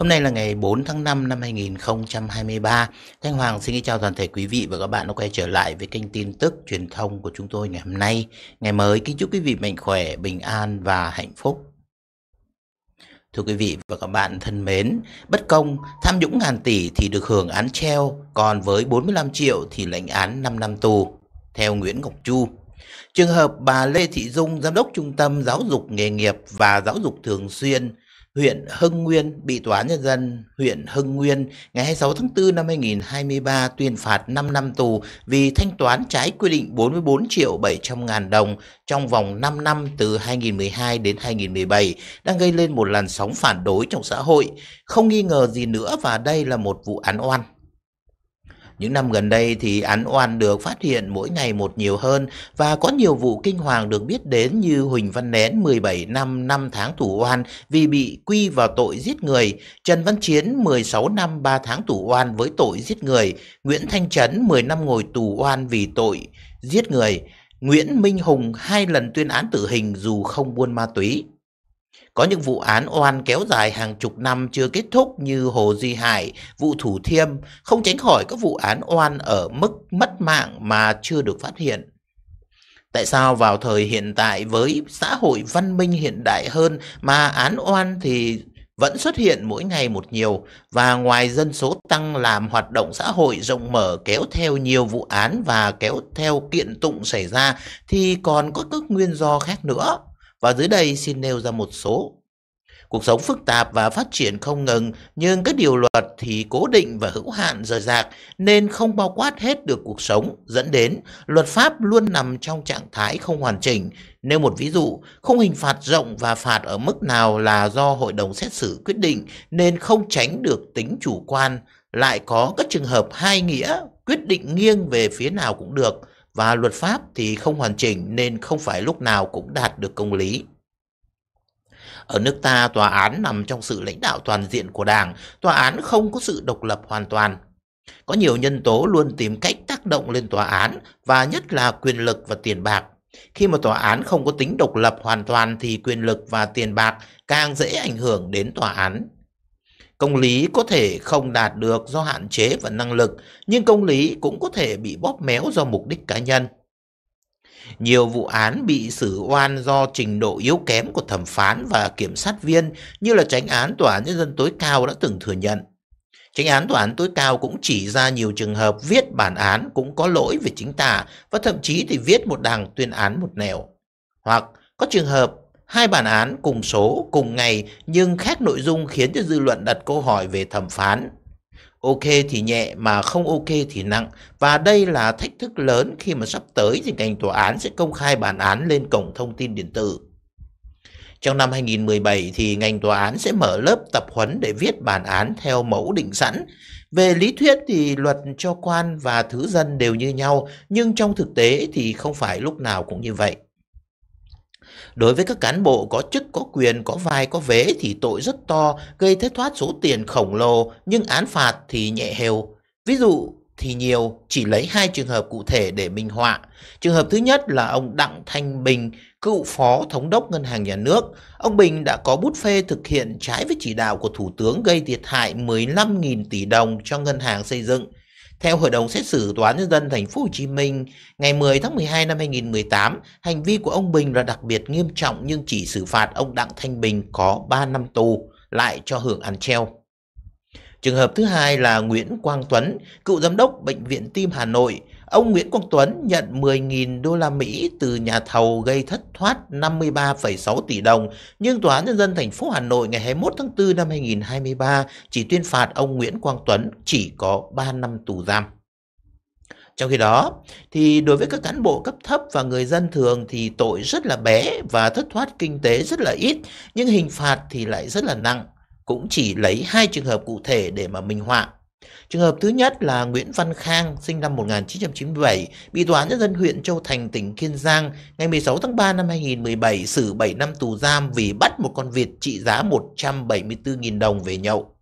Hôm nay là ngày 4 tháng 5 năm 2023. Thanh Hoàng xin chào toàn thể quý vị và các bạn đã quay trở lại với kênh tin tức truyền thông của chúng tôi ngày hôm nay. Ngày mới kính chúc quý vị mạnh khỏe, bình an và hạnh phúc. Thưa quý vị và các bạn thân mến, bất công tham nhũng ngàn tỷ thì được hưởng án treo, còn với 45 triệu thì lệnh án 5 năm tù, theo Nguyễn Ngọc Chu. Trường hợp bà Lê Thị Dung, Giám đốc Trung tâm Giáo dục Nghề nghiệp và Giáo dục Thường xuyên huyện Hưng Nguyên bị Tòa án Nhân dân huyện Hưng Nguyên ngày 26 tháng 4 năm 2023 tuyên phạt 5 năm tù vì thanh toán trái quy định 44 triệu 700 ngàn đồng trong vòng 5 năm từ 2012 đến 2017 đang gây lên một làn sóng phản đối trong xã hội. Không nghi ngờ gì nữa và đây là một vụ án oan. Những năm gần đây thì án oan được phát hiện mỗi ngày một nhiều hơn và có nhiều vụ kinh hoàng được biết đến như Huỳnh Văn Nén 17 năm 5 tháng tù oan vì bị quy vào tội giết người, Trần Văn Chiến 16 năm 3 tháng tù oan với tội giết người, Nguyễn Thanh Trấn 10 năm ngồi tù oan vì tội giết người, Nguyễn Minh Hùng hai lần tuyên án tử hình dù không buôn ma túy. Có những vụ án oan kéo dài hàng chục năm chưa kết thúc như Hồ Duy Hải, vụ Thủ Thiêm, không tránh khỏi các vụ án oan ở mức mất mạng mà chưa được phát hiện. Tại sao vào thời hiện tại với xã hội văn minh hiện đại hơn mà án oan thì vẫn xuất hiện mỗi ngày một nhiều và ngoài dân số tăng làm hoạt động xã hội rộng mở kéo theo nhiều vụ án và kéo theo kiện tụng xảy ra thì còn có các nguyên do khác nữa và dưới đây xin nêu ra một số. Cuộc sống phức tạp và phát triển không ngừng, nhưng các điều luật thì cố định và hữu hạn rời rạc nên không bao quát hết được cuộc sống, dẫn đến luật pháp luôn nằm trong trạng thái không hoàn chỉnh. Nêu một ví dụ, không hình phạt rộng và phạt ở mức nào là do hội đồng xét xử quyết định nên không tránh được tính chủ quan, lại có các trường hợp hai nghĩa, quyết định nghiêng về phía nào cũng được và luật pháp thì không hoàn chỉnh nên không phải lúc nào cũng đạt được công lý. Ở nước ta, tòa án nằm trong sự lãnh đạo toàn diện của Đảng, tòa án không có sự độc lập hoàn toàn. Có nhiều nhân tố luôn tìm cách tác động lên tòa án và nhất là quyền lực và tiền bạc. Khi mà tòa án không có tính độc lập hoàn toàn thì quyền lực và tiền bạc càng dễ ảnh hưởng đến tòa án. Công lý có thể không đạt được do hạn chế và năng lực, nhưng công lý cũng có thể bị bóp méo do mục đích cá nhân. Nhiều vụ án bị xử oan do trình độ yếu kém của thẩm phán và kiểm sát viên như là tránh án tòa án nhân dân tối cao đã từng thừa nhận. Tránh án tòa án tối cao cũng chỉ ra nhiều trường hợp viết bản án cũng có lỗi về chính tả và thậm chí thì viết một đằng tuyên án một nẻo. Hoặc có trường hợp Hai bản án cùng số, cùng ngày nhưng khác nội dung khiến cho dư luận đặt câu hỏi về thẩm phán. Ok thì nhẹ mà không ok thì nặng và đây là thách thức lớn khi mà sắp tới thì ngành tòa án sẽ công khai bản án lên cổng thông tin điện tử. Trong năm 2017 thì ngành tòa án sẽ mở lớp tập huấn để viết bản án theo mẫu định sẵn. Về lý thuyết thì luật cho quan và thứ dân đều như nhau, nhưng trong thực tế thì không phải lúc nào cũng như vậy. Đối với các cán bộ có chức, có quyền, có vai, có vế thì tội rất to, gây thất thoát số tiền khổng lồ, nhưng án phạt thì nhẹ hều. Ví dụ thì nhiều, chỉ lấy hai trường hợp cụ thể để minh họa. Trường hợp thứ nhất là ông Đặng Thanh Bình, cựu phó thống đốc ngân hàng nhà nước. Ông Bình đã có bút phê thực hiện trái với chỉ đạo của thủ tướng gây thiệt hại 15.000 tỷ đồng cho ngân hàng xây dựng. Theo Hội đồng xét xử Tòa án nhân dân thành phố Hồ Chí Minh, ngày 10 tháng 12 năm 2018, hành vi của ông Bình là đặc biệt nghiêm trọng nhưng chỉ xử phạt ông Đặng Thanh Bình có 3 năm tù, lại cho hưởng án treo. Trường hợp thứ hai là Nguyễn Quang Tuấn, cựu giám đốc bệnh viện Tim Hà Nội, ông Nguyễn Quang Tuấn nhận 10.000 đô la Mỹ từ nhà thầu gây thất thoát 53,6 tỷ đồng, nhưng Tòa án Nhân dân thành phố Hà Nội ngày 21 tháng 4 năm 2023 chỉ tuyên phạt ông Nguyễn Quang Tuấn chỉ có 3 năm tù giam. Trong khi đó, thì đối với các cán bộ cấp thấp và người dân thường thì tội rất là bé và thất thoát kinh tế rất là ít, nhưng hình phạt thì lại rất là nặng, cũng chỉ lấy hai trường hợp cụ thể để mà minh họa. Trường hợp thứ nhất là Nguyễn Văn Khang, sinh năm 1997, bị Tòa án Nhân dân huyện Châu Thành, tỉnh Kiên Giang ngày 16 tháng 3 năm 2017 xử 7 năm tù giam vì bắt một con vịt trị giá 174.000 đồng về nhậu.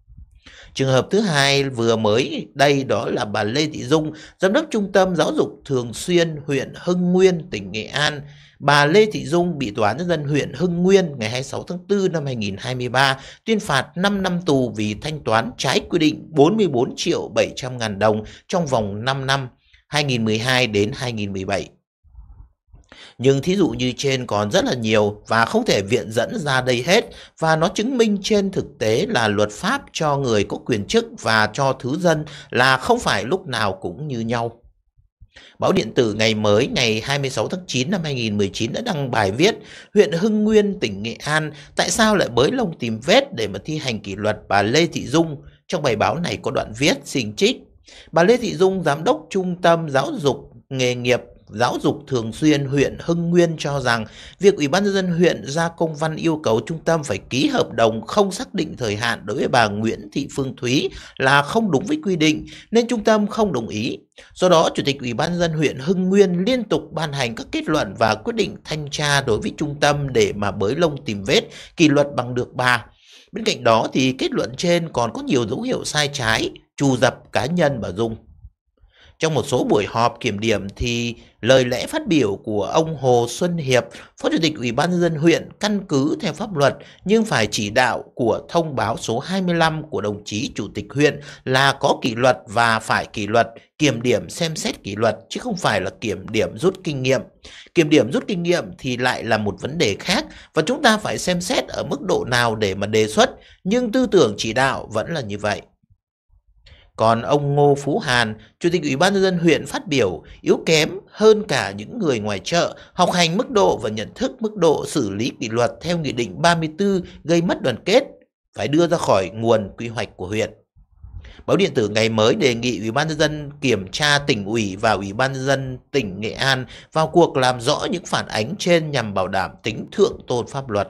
Trường hợp thứ hai vừa mới đây đó là bà Lê Thị Dung, Giám đốc Trung tâm Giáo dục Thường xuyên huyện Hưng Nguyên, tỉnh Nghệ An. Bà Lê Thị Dung bị Tòa án Nhân dân huyện Hưng Nguyên ngày 26 tháng 4 năm 2023 tuyên phạt 5 năm tù vì thanh toán trái quy định 44 triệu 700 ngàn đồng trong vòng 5 năm 2012 đến 2017. Nhưng thí dụ như trên còn rất là nhiều và không thể viện dẫn ra đây hết và nó chứng minh trên thực tế là luật pháp cho người có quyền chức và cho thứ dân là không phải lúc nào cũng như nhau. Báo điện tử ngày mới ngày 26 tháng 9 năm 2019 đã đăng bài viết huyện Hưng Nguyên, tỉnh Nghệ An tại sao lại bới lông tìm vết để mà thi hành kỷ luật bà Lê Thị Dung. Trong bài báo này có đoạn viết xin trích. Bà Lê Thị Dung, giám đốc trung tâm giáo dục nghề nghiệp giáo dục thường xuyên huyện Hưng Nguyên cho rằng việc Ủy ban nhân dân huyện ra công văn yêu cầu trung tâm phải ký hợp đồng không xác định thời hạn đối với bà Nguyễn Thị Phương Thúy là không đúng với quy định nên trung tâm không đồng ý. Do đó, Chủ tịch Ủy ban nhân dân huyện Hưng Nguyên liên tục ban hành các kết luận và quyết định thanh tra đối với trung tâm để mà bới lông tìm vết, kỷ luật bằng được bà. Bên cạnh đó thì kết luận trên còn có nhiều dấu hiệu sai trái, trù dập cá nhân và Dung. Trong một số buổi họp kiểm điểm thì lời lẽ phát biểu của ông Hồ Xuân Hiệp, Phó Chủ tịch Ủy ban dân huyện căn cứ theo pháp luật nhưng phải chỉ đạo của thông báo số 25 của đồng chí Chủ tịch huyện là có kỷ luật và phải kỷ luật, kiểm điểm xem xét kỷ luật chứ không phải là kiểm điểm rút kinh nghiệm. Kiểm điểm rút kinh nghiệm thì lại là một vấn đề khác và chúng ta phải xem xét ở mức độ nào để mà đề xuất, nhưng tư tưởng chỉ đạo vẫn là như vậy. Còn ông Ngô Phú Hàn, Chủ tịch Ủy ban nhân dân huyện phát biểu yếu kém hơn cả những người ngoài chợ, học hành mức độ và nhận thức mức độ xử lý kỷ luật theo Nghị định 34 gây mất đoàn kết, phải đưa ra khỏi nguồn quy hoạch của huyện. Báo điện tử ngày mới đề nghị Ủy ban nhân dân kiểm tra tỉnh ủy và Ủy ban nhân dân tỉnh Nghệ An vào cuộc làm rõ những phản ánh trên nhằm bảo đảm tính thượng tôn pháp luật.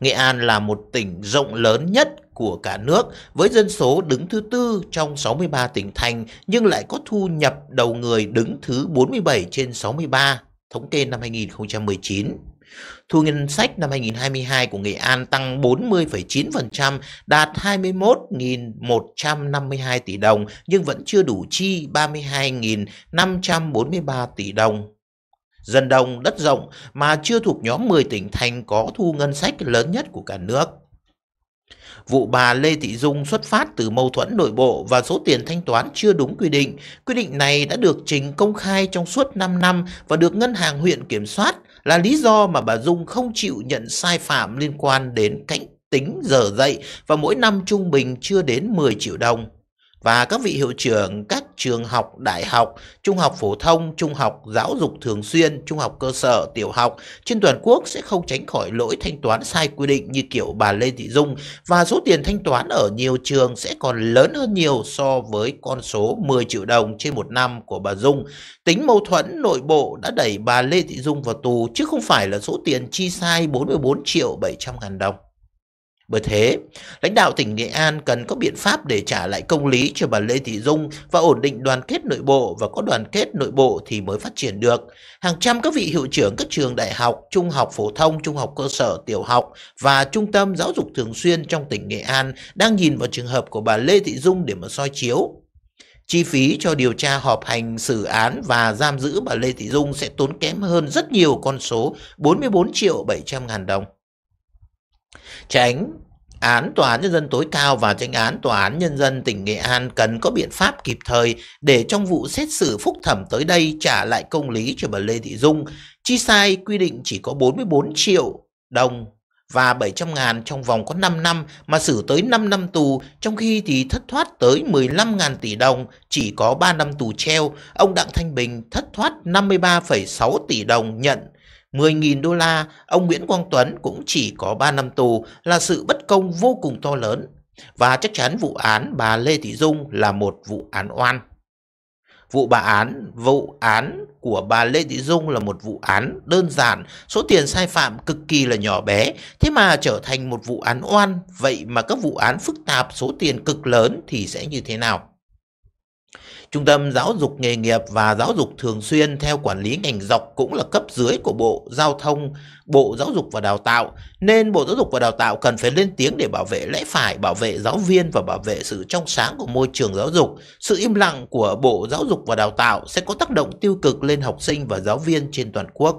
Nghệ An là một tỉnh rộng lớn nhất của cả nước với dân số đứng thứ tư trong 63 tỉnh thành nhưng lại có thu nhập đầu người đứng thứ 47 trên 63, thống kê năm 2019. Thu ngân sách năm 2022 của Nghệ An tăng 40,9%, đạt 21.152 tỷ đồng nhưng vẫn chưa đủ chi 32.543 tỷ đồng. Dân đông đất rộng mà chưa thuộc nhóm 10 tỉnh thành có thu ngân sách lớn nhất của cả nước. Vụ bà Lê Thị Dung xuất phát từ mâu thuẫn nội bộ và số tiền thanh toán chưa đúng quy định. Quy định này đã được trình công khai trong suốt 5 năm và được ngân hàng huyện kiểm soát là lý do mà bà Dung không chịu nhận sai phạm liên quan đến cạnh tính giờ dạy và mỗi năm trung bình chưa đến 10 triệu đồng và các vị hiệu trưởng các trường học, đại học, trung học phổ thông, trung học giáo dục thường xuyên, trung học cơ sở, tiểu học trên toàn quốc sẽ không tránh khỏi lỗi thanh toán sai quy định như kiểu bà Lê Thị Dung và số tiền thanh toán ở nhiều trường sẽ còn lớn hơn nhiều so với con số 10 triệu đồng trên một năm của bà Dung. Tính mâu thuẫn nội bộ đã đẩy bà Lê Thị Dung vào tù chứ không phải là số tiền chi sai 44 triệu 700 ngàn đồng. Bởi thế, lãnh đạo tỉnh Nghệ An cần có biện pháp để trả lại công lý cho bà Lê Thị Dung và ổn định đoàn kết nội bộ và có đoàn kết nội bộ thì mới phát triển được. Hàng trăm các vị hiệu trưởng các trường đại học, trung học phổ thông, trung học cơ sở, tiểu học và trung tâm giáo dục thường xuyên trong tỉnh Nghệ An đang nhìn vào trường hợp của bà Lê Thị Dung để mà soi chiếu. Chi phí cho điều tra họp hành xử án và giam giữ bà Lê Thị Dung sẽ tốn kém hơn rất nhiều con số 44 triệu 700 ngàn đồng. Tránh án Tòa án Nhân dân tối cao và tranh án Tòa án Nhân dân tỉnh Nghệ An cần có biện pháp kịp thời để trong vụ xét xử phúc thẩm tới đây trả lại công lý cho bà Lê Thị Dung. Chi sai quy định chỉ có 44 triệu đồng và 700 ngàn trong vòng có 5 năm mà xử tới 5 năm tù, trong khi thì thất thoát tới 15 ngàn tỷ đồng, chỉ có 3 năm tù treo. Ông Đặng Thanh Bình thất thoát 53,6 tỷ đồng nhận 10.000 đô la, ông Nguyễn Quang Tuấn cũng chỉ có 3 năm tù là sự bất công vô cùng to lớn. Và chắc chắn vụ án bà Lê Thị Dung là một vụ án oan. Vụ bà án, vụ án của bà Lê Thị Dung là một vụ án đơn giản, số tiền sai phạm cực kỳ là nhỏ bé, thế mà trở thành một vụ án oan, vậy mà các vụ án phức tạp số tiền cực lớn thì sẽ như thế nào? Trung tâm Giáo dục Nghề nghiệp và Giáo dục Thường xuyên theo quản lý ngành dọc cũng là cấp dưới của Bộ Giao thông, Bộ Giáo dục và Đào tạo, nên Bộ Giáo dục và Đào tạo cần phải lên tiếng để bảo vệ lẽ phải, bảo vệ giáo viên và bảo vệ sự trong sáng của môi trường giáo dục. Sự im lặng của Bộ Giáo dục và Đào tạo sẽ có tác động tiêu cực lên học sinh và giáo viên trên toàn quốc.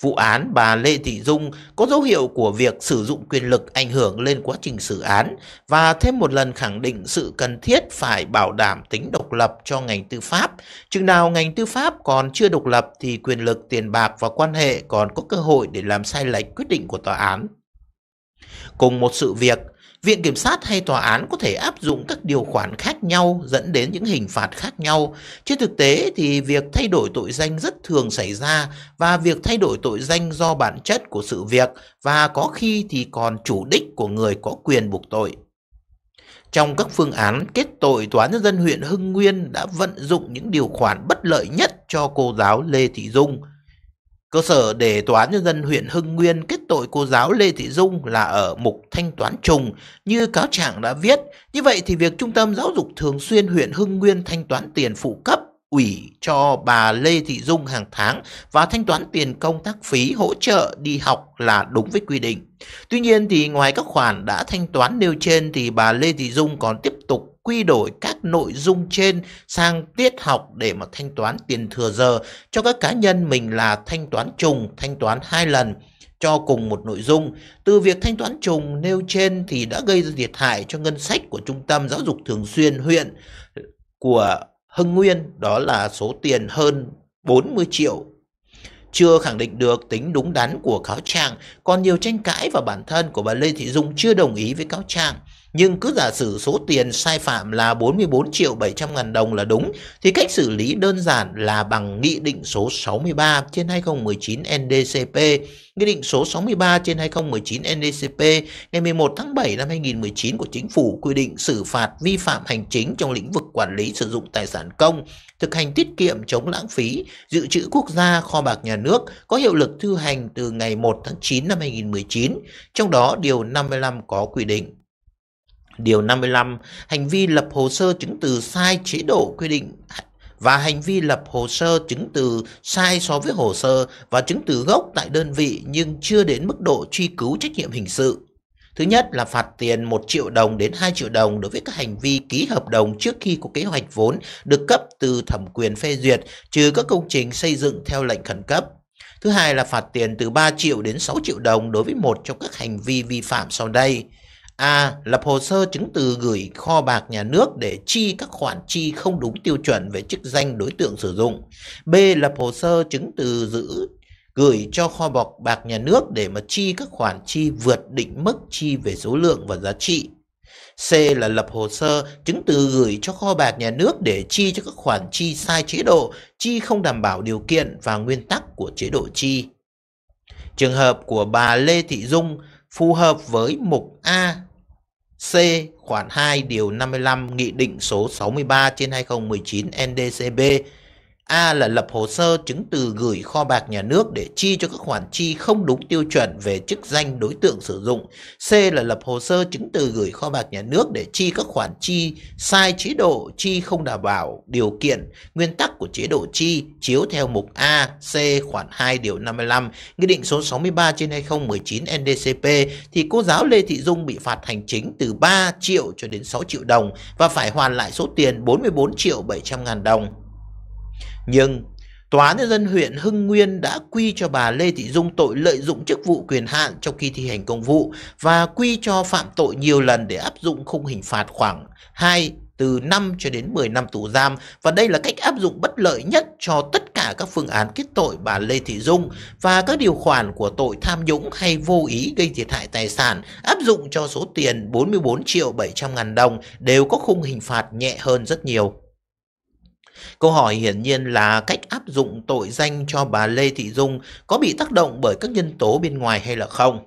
Vụ án bà Lê Thị Dung có dấu hiệu của việc sử dụng quyền lực ảnh hưởng lên quá trình xử án và thêm một lần khẳng định sự cần thiết phải bảo đảm tính độc lập cho ngành tư pháp. Chừng nào ngành tư pháp còn chưa độc lập thì quyền lực, tiền bạc và quan hệ còn có cơ hội để làm sai lệch quyết định của tòa án. Cùng một sự việc, Viện Kiểm sát hay tòa án có thể áp dụng các điều khoản khác nhau dẫn đến những hình phạt khác nhau. Trên thực tế thì việc thay đổi tội danh rất thường xảy ra và việc thay đổi tội danh do bản chất của sự việc và có khi thì còn chủ đích của người có quyền buộc tội. Trong các phương án kết tội, Tòa nhân dân huyện Hưng Nguyên đã vận dụng những điều khoản bất lợi nhất cho cô giáo Lê Thị Dung. Cơ sở để Tòa án Nhân dân huyện Hưng Nguyên kết tội cô giáo Lê Thị Dung là ở mục thanh toán trùng như cáo trạng đã viết. Như vậy thì việc Trung tâm Giáo dục Thường xuyên huyện Hưng Nguyên thanh toán tiền phụ cấp ủy cho bà Lê Thị Dung hàng tháng và thanh toán tiền công tác phí hỗ trợ đi học là đúng với quy định. Tuy nhiên thì ngoài các khoản đã thanh toán nêu trên thì bà Lê Thị Dung còn tiếp tục quy đổi các nội dung trên sang tiết học để mà thanh toán tiền thừa giờ cho các cá nhân mình là thanh toán trùng, thanh toán hai lần cho cùng một nội dung. Từ việc thanh toán trùng nêu trên thì đã gây ra thiệt hại cho ngân sách của Trung tâm Giáo dục Thường xuyên huyện của Hưng Nguyên đó là số tiền hơn 40 triệu chưa khẳng định được tính đúng đắn của cáo trạng, còn nhiều tranh cãi và bản thân của bà Lê Thị Dung chưa đồng ý với cáo trạng. Nhưng cứ giả sử số tiền sai phạm là 44 triệu 700 ngàn đồng là đúng, thì cách xử lý đơn giản là bằng Nghị định số 63 trên 2019 NDCP. Nghị định số 63 trên 2019 NDCP ngày 11 tháng 7 năm 2019 của Chính phủ quy định xử phạt vi phạm hành chính trong lĩnh vực quản lý sử dụng tài sản công, thực hành tiết kiệm chống lãng phí, dự trữ quốc gia, kho bạc nhà nước có hiệu lực thi hành từ ngày 1 tháng 9 năm 2019, trong đó điều 55 có quy định. Điều 55, hành vi lập hồ sơ chứng từ sai chế độ quy định và hành vi lập hồ sơ chứng từ sai so với hồ sơ và chứng từ gốc tại đơn vị nhưng chưa đến mức độ truy cứu trách nhiệm hình sự. Thứ nhất là phạt tiền 1 triệu đồng đến 2 triệu đồng đối với các hành vi ký hợp đồng trước khi có kế hoạch vốn được cấp từ thẩm quyền phê duyệt, trừ các công trình xây dựng theo lệnh khẩn cấp. Thứ hai là phạt tiền từ 3 triệu đến 6 triệu đồng đối với một trong các hành vi vi phạm sau đây. A. Lập hồ sơ chứng từ gửi kho bạc nhà nước để chi các khoản chi không đúng tiêu chuẩn về chức danh đối tượng sử dụng. B. Lập hồ sơ chứng từ giữ gửi cho kho bạc bạc nhà nước để mà chi các khoản chi vượt định mức chi về số lượng và giá trị. C là lập hồ sơ chứng từ gửi cho kho bạc nhà nước để chi cho các khoản chi sai chế độ, chi không đảm bảo điều kiện và nguyên tắc của chế độ chi. Trường hợp của bà Lê Thị Dung phù hợp với mục A C khoản 2 điều 55 Nghị định số 63 trên 2019 NDCB A là lập hồ sơ chứng từ gửi kho bạc nhà nước để chi cho các khoản chi không đúng tiêu chuẩn về chức danh đối tượng sử dụng. C là lập hồ sơ chứng từ gửi kho bạc nhà nước để chi các khoản chi sai chế độ chi không đảm bảo điều kiện nguyên tắc của chế độ chi chiếu theo mục A, C khoản 2 điều 55, Nghị định số 63 trên 2019 NDCP thì cô giáo Lê Thị Dung bị phạt hành chính từ 3 triệu cho đến 6 triệu đồng và phải hoàn lại số tiền 44 triệu 700 ngàn đồng. Nhưng Tòa Nhân dân huyện Hưng Nguyên đã quy cho bà Lê Thị Dung tội lợi dụng chức vụ quyền hạn trong khi thi hành công vụ và quy cho phạm tội nhiều lần để áp dụng khung hình phạt khoảng 2 từ 5 cho đến 10 năm tù giam và đây là cách áp dụng bất lợi nhất cho tất cả các phương án kết tội bà Lê Thị Dung và các điều khoản của tội tham nhũng hay vô ý gây thiệt hại tài sản áp dụng cho số tiền 44 triệu 700 ngàn đồng đều có khung hình phạt nhẹ hơn rất nhiều. Câu hỏi hiển nhiên là cách áp dụng tội danh cho bà Lê Thị Dung có bị tác động bởi các nhân tố bên ngoài hay là không.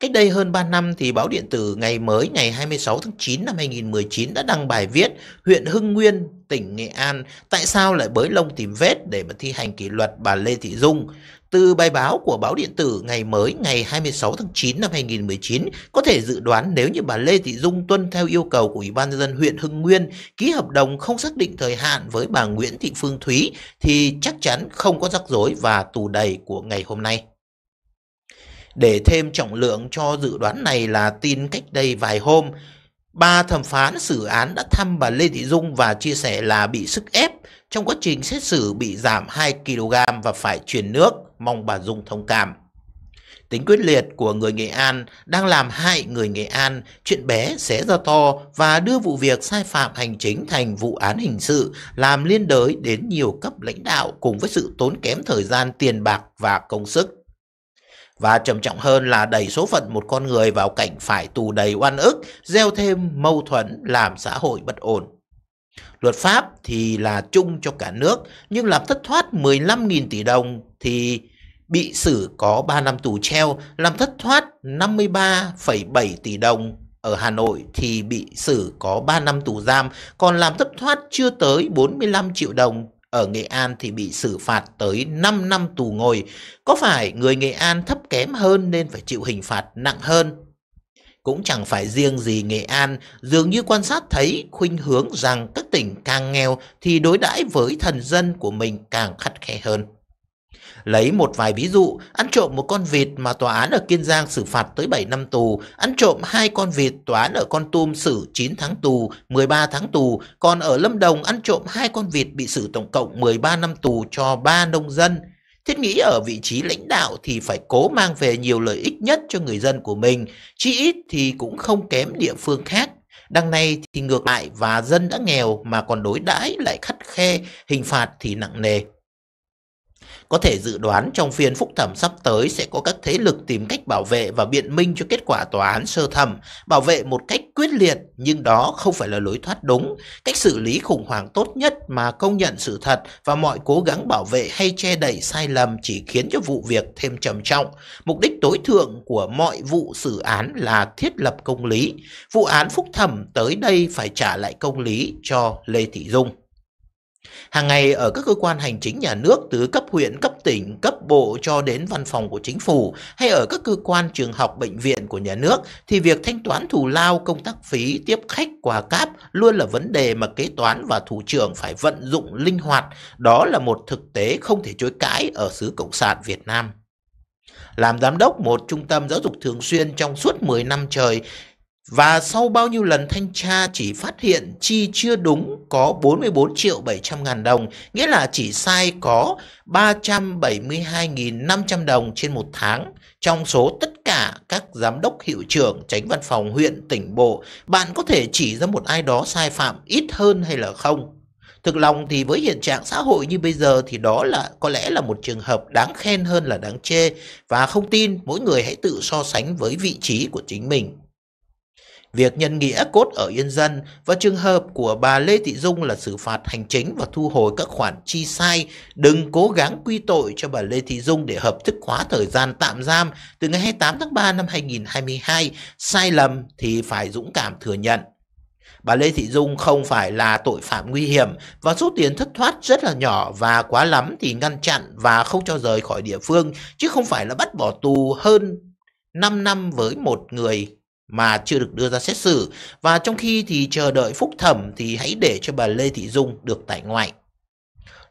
Cách đây hơn 3 năm thì báo điện tử ngày mới ngày 26 tháng 9 năm 2019 đã đăng bài viết huyện Hưng Nguyên, tỉnh Nghệ An tại sao lại bới lông tìm vết để mà thi hành kỷ luật bà Lê Thị Dung. Từ bài báo của báo điện tử ngày mới ngày 26 tháng 9 năm 2019, có thể dự đoán nếu như bà Lê Thị Dung tuân theo yêu cầu của Ủy ban nhân dân huyện Hưng Nguyên ký hợp đồng không xác định thời hạn với bà Nguyễn Thị Phương Thúy thì chắc chắn không có rắc rối và tù đầy của ngày hôm nay. Để thêm trọng lượng cho dự đoán này là tin cách đây vài hôm, ba thẩm phán xử án đã thăm bà Lê Thị Dung và chia sẻ là bị sức ép trong quá trình xét xử bị giảm 2kg và phải truyền nước, mong bà Dung thông cảm. Tính quyết liệt của người Nghệ An đang làm hại người Nghệ An, chuyện bé xé ra to và đưa vụ việc sai phạm hành chính thành vụ án hình sự làm liên đới đến nhiều cấp lãnh đạo cùng với sự tốn kém thời gian, tiền bạc và công sức. Và trầm trọng hơn là đẩy số phận một con người vào cảnh phải tù đầy oan ức, gieo thêm mâu thuẫn làm xã hội bất ổn. Luật pháp thì là chung cho cả nước, nhưng làm thất thoát 15.000 tỷ đồng thì bị xử có 3 năm tù treo, làm thất thoát 53,7 tỷ đồng ở Hà Nội thì bị xử có 3 năm tù giam, còn làm thất thoát chưa tới 45 triệu đồng ở Nghệ An thì bị xử phạt tới 5 năm tù ngồi. Có phải người Nghệ An thấp kém hơn nên phải chịu hình phạt nặng hơn cũng chẳng phải riêng gì Nghệ An, dường như quan sát thấy khuynh hướng rằng các tỉnh càng nghèo thì đối đãi với thần dân của mình càng khắt khe hơn. Lấy một vài ví dụ, ăn trộm một con vịt mà tòa án ở Kiên Giang xử phạt tới 7 năm tù, ăn trộm hai con vịt tòa án ở Con Tum xử 9 tháng tù, 13 tháng tù, còn ở Lâm Đồng ăn trộm hai con vịt bị xử tổng cộng 13 năm tù cho ba nông dân. Thiết nghĩ ở vị trí lãnh đạo thì phải cố mang về nhiều lợi ích nhất cho người dân của mình, chí ít thì cũng không kém địa phương khác. Đằng này thì ngược lại và dân đã nghèo mà còn đối đãi lại khắt khe, hình phạt thì nặng nề. Có thể dự đoán trong phiên phúc thẩm sắp tới sẽ có các thế lực tìm cách bảo vệ và biện minh cho kết quả tòa án sơ thẩm, bảo vệ một cách quyết liệt nhưng đó không phải là lối thoát đúng, cách xử lý khủng hoảng tốt nhất mà công nhận sự thật và mọi cố gắng bảo vệ hay che đậy sai lầm chỉ khiến cho vụ việc thêm trầm trọng. Mục đích tối thượng của mọi vụ xử án là thiết lập công lý. Vụ án phúc thẩm tới đây phải trả lại công lý cho Lê Thị Dung. Hàng ngày ở các cơ quan hành chính nhà nước từ cấp huyện, cấp tỉnh, cấp bộ cho đến văn phòng của chính phủ hay ở các cơ quan trường học, bệnh viện của nhà nước thì việc thanh toán thù lao, công tác phí, tiếp khách, quà cáp luôn là vấn đề mà kế toán và thủ trưởng phải vận dụng linh hoạt. Đó là một thực tế không thể chối cãi ở xứ Cộng sản Việt Nam. Làm giám đốc một trung tâm giáo dục thường xuyên trong suốt 10 năm trời, và sau bao nhiêu lần thanh tra chỉ phát hiện chi chưa đúng có 44 triệu 700 ngàn đồng, nghĩa là chỉ sai có 372.500 đồng trên một tháng. Trong số tất cả các giám đốc hiệu trưởng, tránh văn phòng huyện, tỉnh bộ, bạn có thể chỉ ra một ai đó sai phạm ít hơn hay là không? Thực lòng thì với hiện trạng xã hội như bây giờ thì đó là có lẽ là một trường hợp đáng khen hơn là đáng chê và không tin mỗi người hãy tự so sánh với vị trí của chính mình. Việc nhân nghĩa cốt ở Yên Dân và trường hợp của bà Lê Thị Dung là xử phạt hành chính và thu hồi các khoản chi sai. Đừng cố gắng quy tội cho bà Lê Thị Dung để hợp thức hóa thời gian tạm giam từ ngày 28 tháng 3 năm 2022. Sai lầm thì phải dũng cảm thừa nhận. Bà Lê Thị Dung không phải là tội phạm nguy hiểm và số tiền thất thoát rất là nhỏ và quá lắm thì ngăn chặn và không cho rời khỏi địa phương chứ không phải là bắt bỏ tù hơn 5 năm với một người mà chưa được đưa ra xét xử và trong khi thì chờ đợi phúc thẩm thì hãy để cho bà Lê Thị Dung được tại ngoại.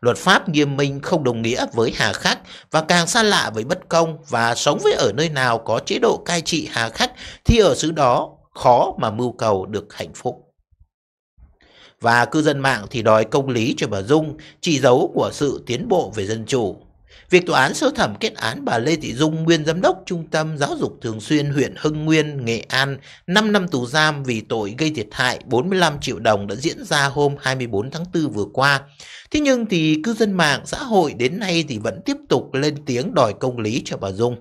Luật pháp nghiêm minh không đồng nghĩa với hà khắc và càng xa lạ với bất công và sống với ở nơi nào có chế độ cai trị hà khắc thì ở xứ đó khó mà mưu cầu được hạnh phúc. Và cư dân mạng thì đòi công lý cho bà Dung, chỉ dấu của sự tiến bộ về dân chủ. Việc tòa án sơ thẩm kết án bà Lê Thị Dung, nguyên giám đốc Trung tâm Giáo dục Thường xuyên huyện Hưng Nguyên, Nghệ An, 5 năm tù giam vì tội gây thiệt hại 45 triệu đồng đã diễn ra hôm 24 tháng 4 vừa qua. Thế nhưng thì cư dân mạng xã hội đến nay thì vẫn tiếp tục lên tiếng đòi công lý cho bà Dung.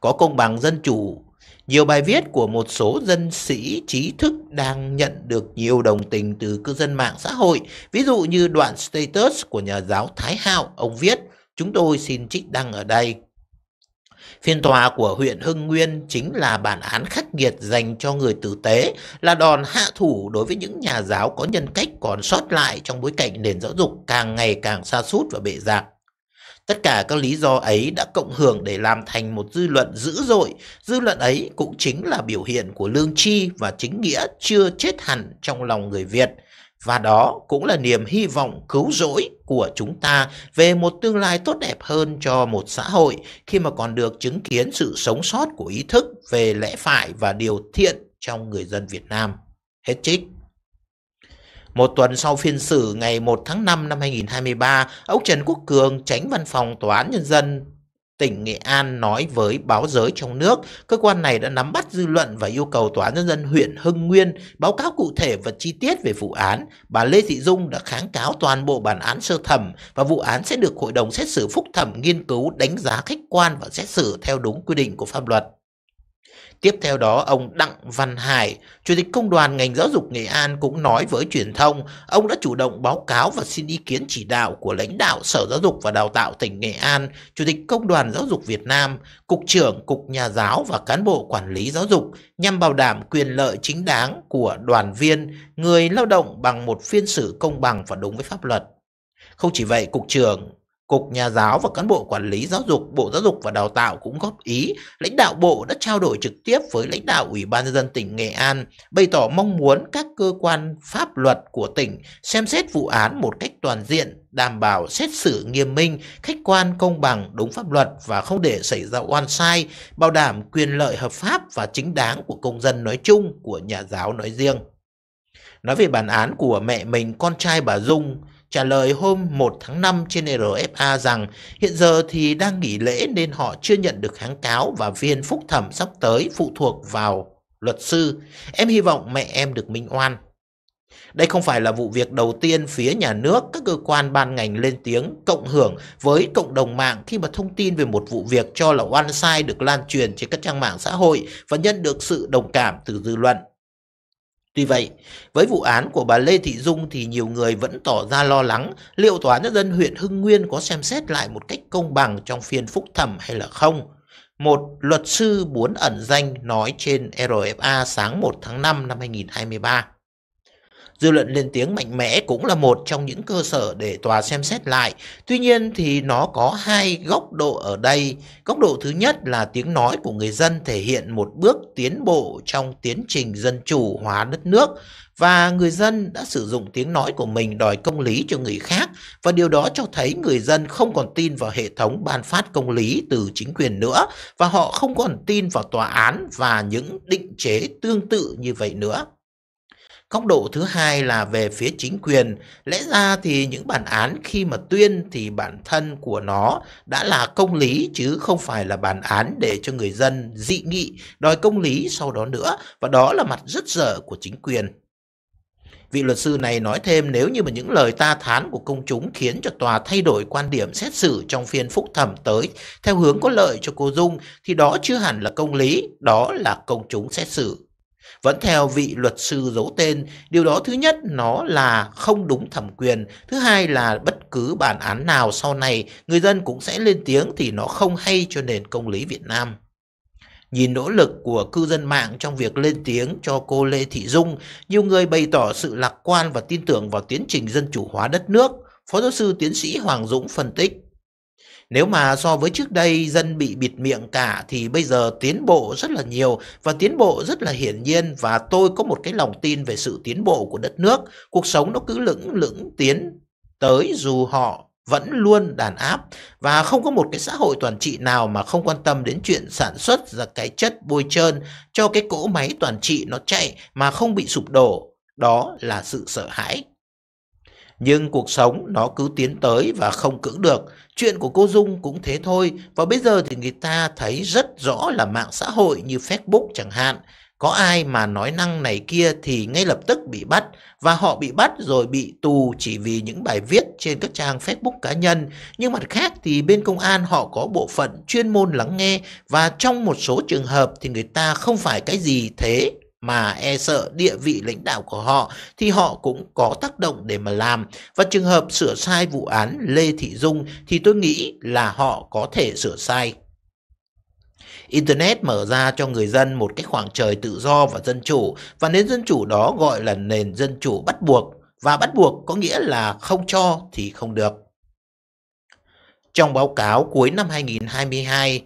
Có công bằng dân chủ nhiều bài viết của một số dân sĩ trí thức đang nhận được nhiều đồng tình từ cư dân mạng xã hội. Ví dụ như đoạn status của nhà giáo Thái Hạo, ông viết, chúng tôi xin trích đăng ở đây. Phiên tòa của huyện Hưng Nguyên chính là bản án khắc nghiệt dành cho người tử tế, là đòn hạ thủ đối với những nhà giáo có nhân cách còn sót lại trong bối cảnh nền giáo dục càng ngày càng xa sút và bệ rạc. Tất cả các lý do ấy đã cộng hưởng để làm thành một dư luận dữ dội. Dư luận ấy cũng chính là biểu hiện của lương tri và chính nghĩa chưa chết hẳn trong lòng người Việt. Và đó cũng là niềm hy vọng cứu rỗi của chúng ta về một tương lai tốt đẹp hơn cho một xã hội khi mà còn được chứng kiến sự sống sót của ý thức về lẽ phải và điều thiện trong người dân Việt Nam. Hết trích. Một tuần sau phiên xử ngày 1 tháng 5 năm 2023, ông Trần Quốc Cường, tránh văn phòng Tòa án Nhân dân tỉnh Nghệ An nói với báo giới trong nước, cơ quan này đã nắm bắt dư luận và yêu cầu Tòa án Nhân dân huyện Hưng Nguyên báo cáo cụ thể và chi tiết về vụ án. Bà Lê Thị Dung đã kháng cáo toàn bộ bản án sơ thẩm và vụ án sẽ được Hội đồng xét xử phúc thẩm nghiên cứu đánh giá khách quan và xét xử theo đúng quy định của pháp luật. Tiếp theo đó, ông Đặng Văn Hải, Chủ tịch Công đoàn ngành giáo dục Nghệ An cũng nói với truyền thông, ông đã chủ động báo cáo và xin ý kiến chỉ đạo của lãnh đạo Sở Giáo dục và Đào tạo tỉnh Nghệ An, Chủ tịch Công đoàn Giáo dục Việt Nam, Cục trưởng Cục Nhà giáo và cán bộ quản lý giáo dục nhằm bảo đảm quyền lợi chính đáng của đoàn viên, người lao động bằng một phiên xử công bằng và đúng với pháp luật. Không chỉ vậy, Cục trưởng Cục Nhà giáo và cán bộ quản lý giáo dục, Bộ Giáo dục và Đào tạo cũng góp ý, lãnh đạo Bộ đã trao đổi trực tiếp với lãnh đạo Ủy ban nhân dân tỉnh Nghệ An, bày tỏ mong muốn các cơ quan pháp luật của tỉnh xem xét vụ án một cách toàn diện, đảm bảo xét xử nghiêm minh, khách quan công bằng, đúng pháp luật và không để xảy ra oan sai, bảo đảm quyền lợi hợp pháp và chính đáng của công dân nói chung, của nhà giáo nói riêng. Nói về bản án của mẹ mình, con trai bà Dung, trả lời hôm 1 tháng 5 trên RFA rằng hiện giờ thì đang nghỉ lễ nên họ chưa nhận được kháng cáo và viên phúc thẩm sắp tới phụ thuộc vào luật sư. Em hy vọng mẹ em được minh oan. Đây không phải là vụ việc đầu tiên phía nhà nước, các cơ quan ban ngành lên tiếng cộng hưởng với cộng đồng mạng khi mà thông tin về một vụ việc cho là oan sai được lan truyền trên các trang mạng xã hội và nhận được sự đồng cảm từ dư luận. Tuy vậy, với vụ án của bà Lê Thị Dung thì nhiều người vẫn tỏ ra lo lắng liệu Tòa Nhân dân huyện Hưng Nguyên có xem xét lại một cách công bằng trong phiên phúc thẩm hay là không. Một luật sư muốn ẩn danh nói trên RFA sáng 1 tháng 5 năm 2023. Dư luận lên tiếng mạnh mẽ cũng là một trong những cơ sở để tòa xem xét lại. Tuy nhiên thì nó có hai góc độ ở đây. Góc độ thứ nhất là tiếng nói của người dân thể hiện một bước tiến bộ trong tiến trình dân chủ hóa đất nước và người dân đã sử dụng tiếng nói của mình đòi công lý cho người khác và điều đó cho thấy người dân không còn tin vào hệ thống ban phát công lý từ chính quyền nữa và họ không còn tin vào tòa án và những định chế tương tự như vậy nữa. Góc độ thứ hai là về phía chính quyền. Lẽ ra thì những bản án khi mà tuyên thì bản thân của nó đã là công lý chứ không phải là bản án để cho người dân dị nghị, đòi công lý sau đó nữa. Và đó là mặt rất dở của chính quyền. Vị luật sư này nói thêm nếu như mà những lời ta thán của công chúng khiến cho tòa thay đổi quan điểm xét xử trong phiên phúc thẩm tới theo hướng có lợi cho cô Dung thì đó chưa hẳn là công lý, đó là công chúng xét xử vẫn theo vị luật sư giấu tên, điều đó thứ nhất nó là không đúng thẩm quyền, thứ hai là bất cứ bản án nào sau này người dân cũng sẽ lên tiếng thì nó không hay cho nền công lý Việt Nam. Nhìn nỗ lực của cư dân mạng trong việc lên tiếng cho cô Lê Thị Dung, nhiều người bày tỏ sự lạc quan và tin tưởng vào tiến trình dân chủ hóa đất nước. Phó giáo sư tiến sĩ Hoàng Dũng phân tích. Nếu ừ. mà so với trước đây dân bị bịt miệng cả thì bây giờ tiến bộ rất là nhiều và tiến bộ rất là hiển nhiên và tôi có một cái lòng tin về sự tiến bộ của đất nước. Cuộc sống nó cứ lững lững tiến tới dù họ vẫn luôn đàn áp và không có một cái xã hội toàn trị nào mà không quan tâm đến chuyện sản xuất ra cái chất bôi trơn cho cái cỗ máy toàn trị nó chạy mà không bị sụp đổ. Đó là sự sợ hãi nhưng cuộc sống nó cứ tiến tới và không cưỡng được. Chuyện của cô Dung cũng thế thôi. Và bây giờ thì người ta thấy rất rõ là mạng xã hội như Facebook chẳng hạn. Có ai mà nói năng này kia thì ngay lập tức bị bắt và họ bị bắt rồi bị tù chỉ vì những bài viết trên các trang Facebook cá nhân. Nhưng mặt khác thì bên công an họ có bộ phận chuyên môn lắng nghe và trong một số trường hợp thì người ta không phải cái gì thế mà e sợ địa vị lãnh đạo của họ thì họ cũng có tác động để mà làm. Và trường hợp sửa sai vụ án Lê Thị Dung thì tôi nghĩ là họ có thể sửa sai. Internet mở ra cho người dân một cái khoảng trời tự do và dân chủ và nền dân chủ đó gọi là nền dân chủ bắt buộc và bắt buộc có nghĩa là không cho thì không được. Trong báo cáo cuối năm 2022,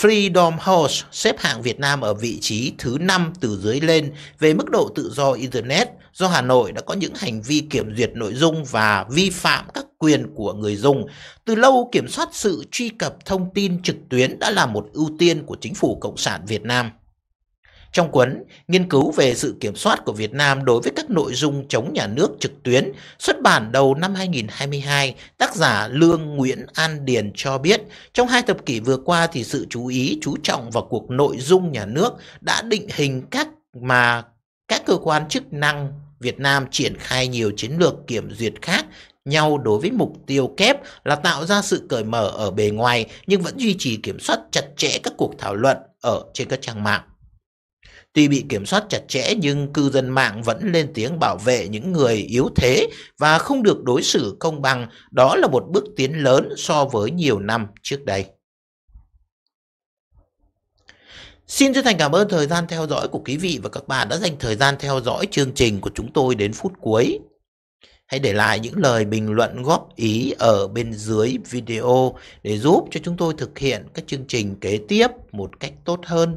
Freedom House xếp hạng Việt Nam ở vị trí thứ 5 từ dưới lên về mức độ tự do Internet do Hà Nội đã có những hành vi kiểm duyệt nội dung và vi phạm các quyền của người dùng. Từ lâu, kiểm soát sự truy cập thông tin trực tuyến đã là một ưu tiên của chính phủ Cộng sản Việt Nam. Trong cuốn Nghiên cứu về sự kiểm soát của Việt Nam đối với các nội dung chống nhà nước trực tuyến xuất bản đầu năm 2022, tác giả Lương Nguyễn An Điền cho biết trong hai thập kỷ vừa qua thì sự chú ý chú trọng vào cuộc nội dung nhà nước đã định hình các mà các cơ quan chức năng Việt Nam triển khai nhiều chiến lược kiểm duyệt khác nhau đối với mục tiêu kép là tạo ra sự cởi mở ở bề ngoài nhưng vẫn duy trì kiểm soát chặt chẽ các cuộc thảo luận ở trên các trang mạng. Tuy bị kiểm soát chặt chẽ nhưng cư dân mạng vẫn lên tiếng bảo vệ những người yếu thế và không được đối xử công bằng. Đó là một bước tiến lớn so với nhiều năm trước đây. Xin chân thành cảm ơn thời gian theo dõi của quý vị và các bạn đã dành thời gian theo dõi chương trình của chúng tôi đến phút cuối. Hãy để lại những lời bình luận góp ý ở bên dưới video để giúp cho chúng tôi thực hiện các chương trình kế tiếp một cách tốt hơn.